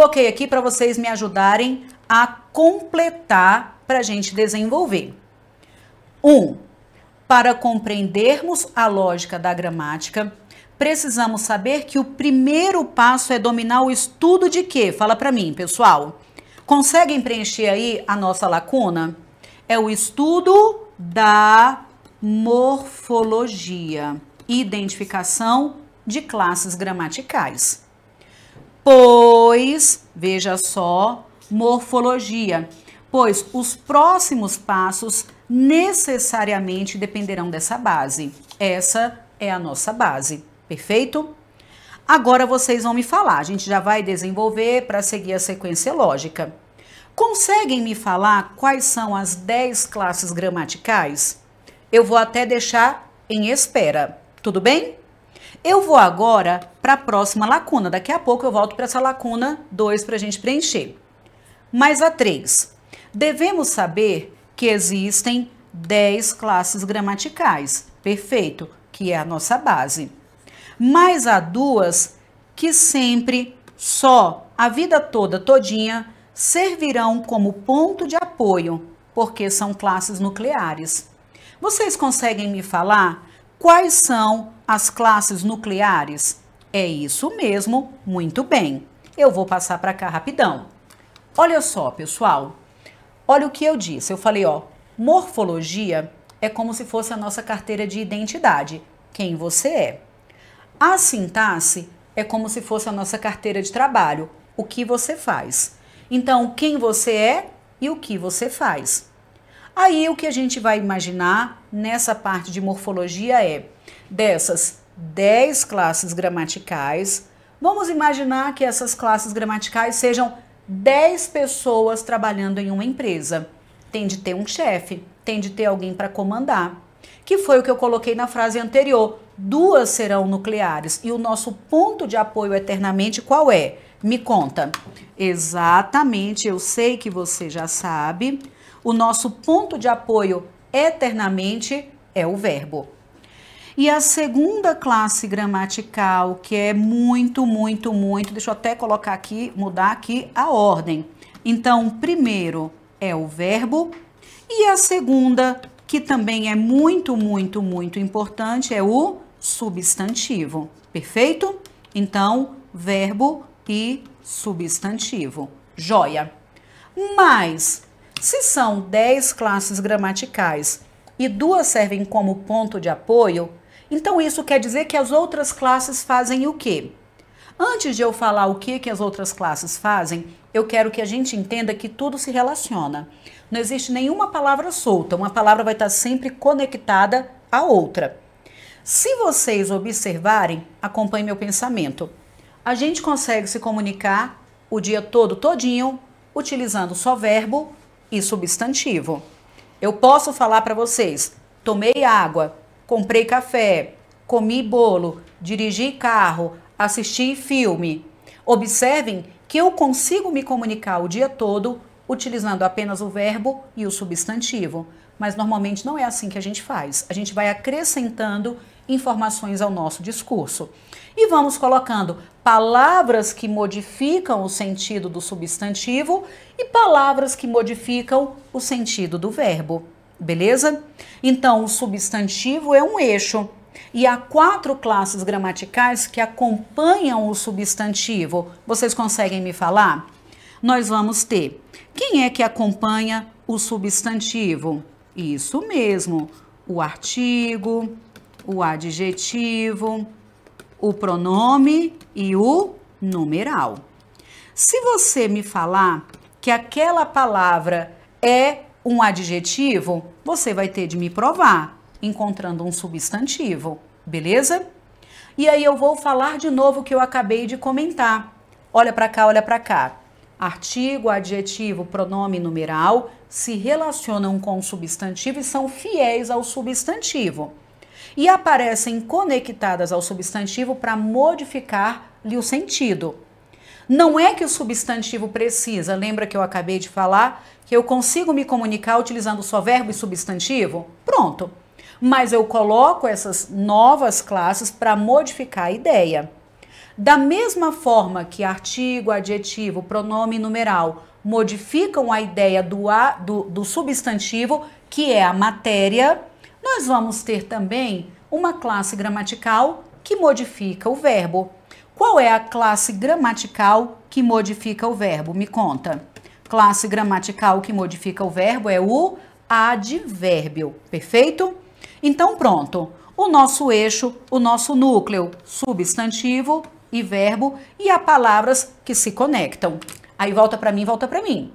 coloquei aqui para vocês me ajudarem a completar para a gente desenvolver. Um, para compreendermos a lógica da gramática, precisamos saber que o primeiro passo é dominar o estudo de quê? Fala para mim, pessoal. Conseguem preencher aí a nossa lacuna? É o estudo da morfologia, identificação de classes gramaticais. Pois, veja só, morfologia. Pois os próximos passos necessariamente dependerão dessa base. Essa é a nossa base, perfeito? Agora vocês vão me falar, a gente já vai desenvolver para seguir a sequência lógica. Conseguem me falar quais são as 10 classes gramaticais? Eu vou até deixar em espera, tudo bem? Eu vou agora para a próxima lacuna. Daqui a pouco eu volto para essa lacuna 2 para a gente preencher. Mais a 3. Devemos saber que existem 10 classes gramaticais. Perfeito, que é a nossa base. Mais a duas, que sempre, só, a vida toda, todinha, servirão como ponto de apoio, porque são classes nucleares. Vocês conseguem me falar quais são as classes nucleares? É isso mesmo, muito bem. Eu vou passar para cá rapidão. Olha só, pessoal. Olha o que eu disse. Eu falei, ó, morfologia é como se fosse a nossa carteira de identidade, quem você é. A sintaxe é como se fosse a nossa carteira de trabalho, o que você faz. Então, quem você é e o que você faz. Aí o que a gente vai imaginar nessa parte de morfologia é dessas 10 classes gramaticais. Vamos imaginar que essas classes gramaticais sejam 10 pessoas trabalhando em uma empresa. Tem de ter um chefe, tem de ter alguém para comandar. Que foi o que eu coloquei na frase anterior. Duas serão nucleares e o nosso ponto de apoio eternamente qual é? Me conta. Exatamente, eu sei que você já sabe. O nosso ponto de apoio eternamente é o verbo. E a segunda classe gramatical, que é muito, muito, muito, deixa eu até colocar aqui, mudar aqui a ordem. Então, primeiro é o verbo e a segunda, que também é muito, muito, muito importante, é o substantivo. Perfeito? Então, verbo e substantivo. Joia. Mas, se são 10 classes gramaticais e duas servem como ponto de apoio, então isso quer dizer que as outras classes fazem o quê? Antes de eu falar o que, que as outras classes fazem, eu quero que a gente entenda que tudo se relaciona. Não existe nenhuma palavra solta, uma palavra vai estar sempre conectada à outra. Se vocês observarem, acompanhe meu pensamento. A gente consegue se comunicar o dia todo todinho utilizando só verbo e substantivo. Eu posso falar para vocês: tomei água, comprei café, comi bolo, dirigi carro, assisti filme. Observem que eu consigo me comunicar o dia todo utilizando apenas o verbo e o substantivo, mas normalmente não é assim que a gente faz. A gente vai acrescentando informações ao nosso discurso. E vamos colocando palavras que modificam o sentido do substantivo e palavras que modificam o sentido do verbo beleza? Então, o substantivo é um eixo e há quatro classes gramaticais que acompanham o substantivo. Vocês conseguem me falar? Nós vamos ter quem é que acompanha o substantivo? Isso mesmo, o artigo, o adjetivo, o pronome e o numeral. Se você me falar que aquela palavra é um adjetivo, você vai ter de me provar, encontrando um substantivo, beleza? E aí eu vou falar de novo o que eu acabei de comentar. Olha para cá, olha para cá. Artigo, adjetivo, pronome numeral se relacionam com o substantivo e são fiéis ao substantivo. E aparecem conectadas ao substantivo para modificar-lhe o sentido. Não é que o substantivo precisa, lembra que eu acabei de falar que eu consigo me comunicar utilizando só verbo e substantivo? Pronto. Mas eu coloco essas novas classes para modificar a ideia. Da mesma forma que artigo, adjetivo, pronome numeral modificam a ideia do, a, do, do substantivo, que é a matéria, nós vamos ter também uma classe gramatical que modifica o verbo. Qual é a classe gramatical que modifica o verbo? Me conta. Classe gramatical que modifica o verbo é o advérbio, perfeito? Então pronto, o nosso eixo, o nosso núcleo, substantivo e verbo e as palavras que se conectam. Aí volta para mim, volta para mim.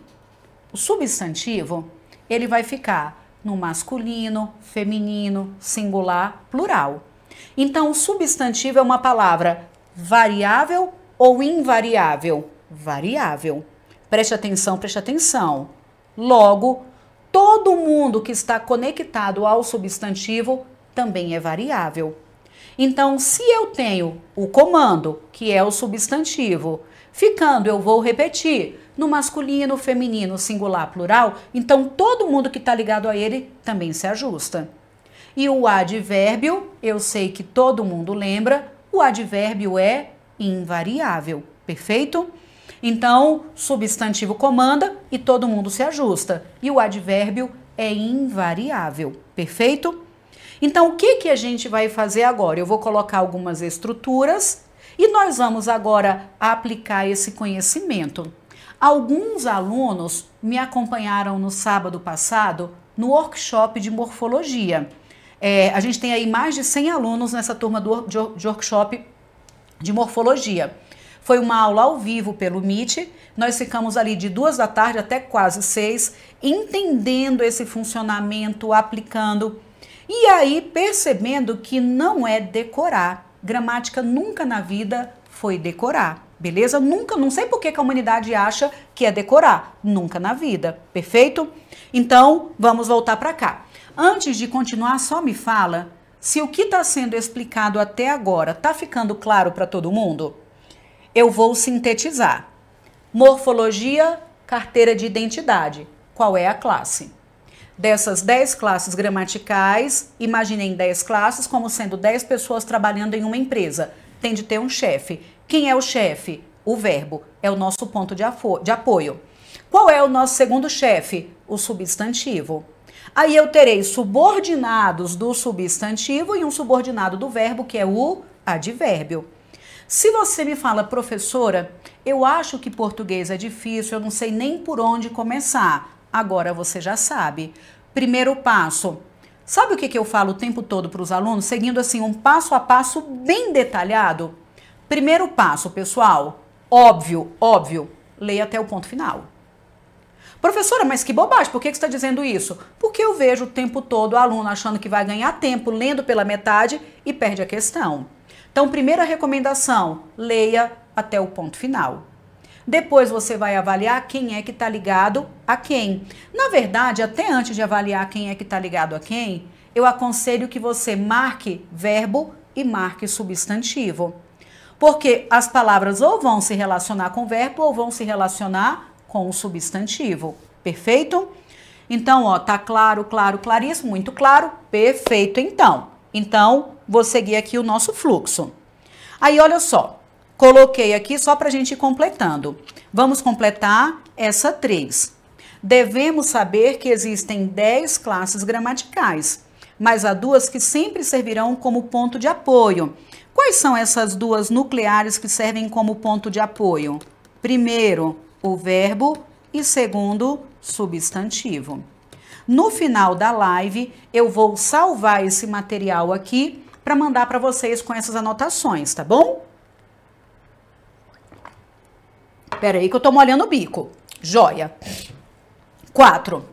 O substantivo, ele vai ficar no masculino, feminino, singular, plural. Então, o substantivo é uma palavra variável ou invariável? Variável. Preste atenção, preste atenção. Logo, todo mundo que está conectado ao substantivo também é variável. Então, se eu tenho o comando, que é o substantivo, ficando eu vou repetir no masculino, feminino, singular, plural, então todo mundo que está ligado a ele também se ajusta. E o advérbio, eu sei que todo mundo lembra, o advérbio é invariável, perfeito? Então, substantivo comanda e todo mundo se ajusta. E o advérbio é invariável, perfeito? Então, o que, que a gente vai fazer agora? Eu vou colocar algumas estruturas e nós vamos agora aplicar esse conhecimento. Alguns alunos me acompanharam no sábado passado no workshop de morfologia. É, a gente tem aí mais de 100 alunos nessa turma do, de, de workshop de morfologia. Foi uma aula ao vivo pelo Meet. Nós ficamos ali de duas da tarde até quase seis, entendendo esse funcionamento, aplicando. E aí percebendo que não é decorar. Gramática nunca na vida foi decorar, beleza? Nunca, não sei por que a humanidade acha que é decorar. Nunca na vida, perfeito? Então, vamos voltar para cá. Antes de continuar, só me fala se o que está sendo explicado até agora está ficando claro para todo mundo. Eu vou sintetizar. Morfologia, carteira de identidade. Qual é a classe? Dessas 10 classes gramaticais, imaginem 10 classes como sendo 10 pessoas trabalhando em uma empresa. Tem de ter um chefe. Quem é o chefe? O verbo. É o nosso ponto de, de apoio. Qual é o nosso segundo chefe? O substantivo. Aí eu terei subordinados do substantivo e um subordinado do verbo, que é o advérbio. Se você me fala, professora, eu acho que português é difícil, eu não sei nem por onde começar. Agora você já sabe. Primeiro passo. Sabe o que, que eu falo o tempo todo para os alunos? Seguindo assim um passo a passo bem detalhado. Primeiro passo, pessoal, óbvio, óbvio, leia até o ponto final. Professora, mas que bobagem, por que, você está dizendo isso? Porque eu vejo o tempo todo o aluno achando que vai ganhar tempo lendo pela metade e perde a questão. Então, primeira recomendação, leia até o ponto final. Depois você vai avaliar quem é que está ligado a quem. Na verdade, até antes de avaliar quem é que está ligado a quem, eu aconselho que você marque verbo e marque substantivo. Porque as palavras ou vão se relacionar com verbo ou vão se relacionar com o substantivo. Perfeito? Então, ó, tá claro, claro, claríssimo, muito claro. Perfeito, então. Então, vou seguir aqui o nosso fluxo. Aí, olha só. Coloquei aqui só para a gente ir completando. Vamos completar essa três Devemos saber que existem 10 classes gramaticais, mas há duas que sempre servirão como ponto de apoio. Quais são essas duas nucleares que servem como ponto de apoio? Primeiro, o verbo e segundo substantivo. No final da live, eu vou salvar esse material aqui para mandar para vocês com essas anotações, tá bom? Pera aí que eu tô molhando o bico. Joia. 4.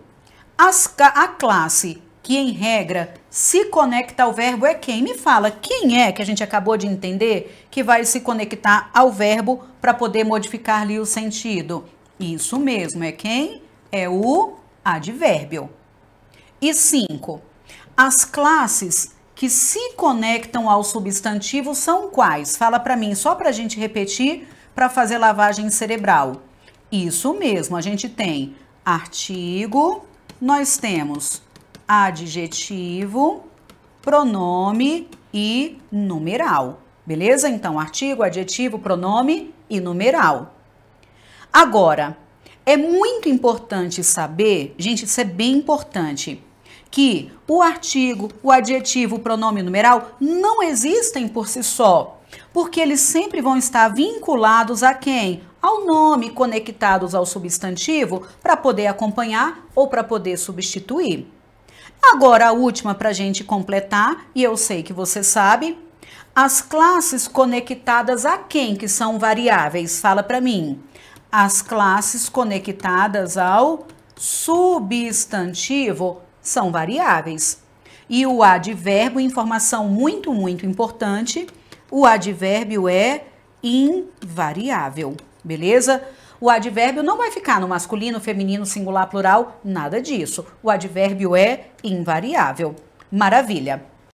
a classe que em regra se conecta ao verbo é quem? Me fala, quem é que a gente acabou de entender que vai se conectar ao verbo para poder modificar lhe o sentido? Isso mesmo, é quem? É o advérbio. E cinco, as classes que se conectam ao substantivo são quais? Fala para mim, só para a gente repetir para fazer lavagem cerebral. Isso mesmo, a gente tem artigo, nós temos adjetivo, pronome e numeral. Beleza? Então, artigo, adjetivo, pronome e numeral. Agora, é muito importante saber, gente, isso é bem importante, que o artigo, o adjetivo, o pronome e o numeral não existem por si só, porque eles sempre vão estar vinculados a quem? Ao nome, conectados ao substantivo, para poder acompanhar ou para poder substituir. Agora a última para a gente completar, e eu sei que você sabe, as classes conectadas a quem que são variáveis? Fala para mim. As classes conectadas ao substantivo são variáveis. E o advérbio, informação muito, muito importante, o advérbio é invariável, beleza? O advérbio não vai ficar no masculino, feminino, singular, plural, nada disso. O advérbio é invariável. Maravilha!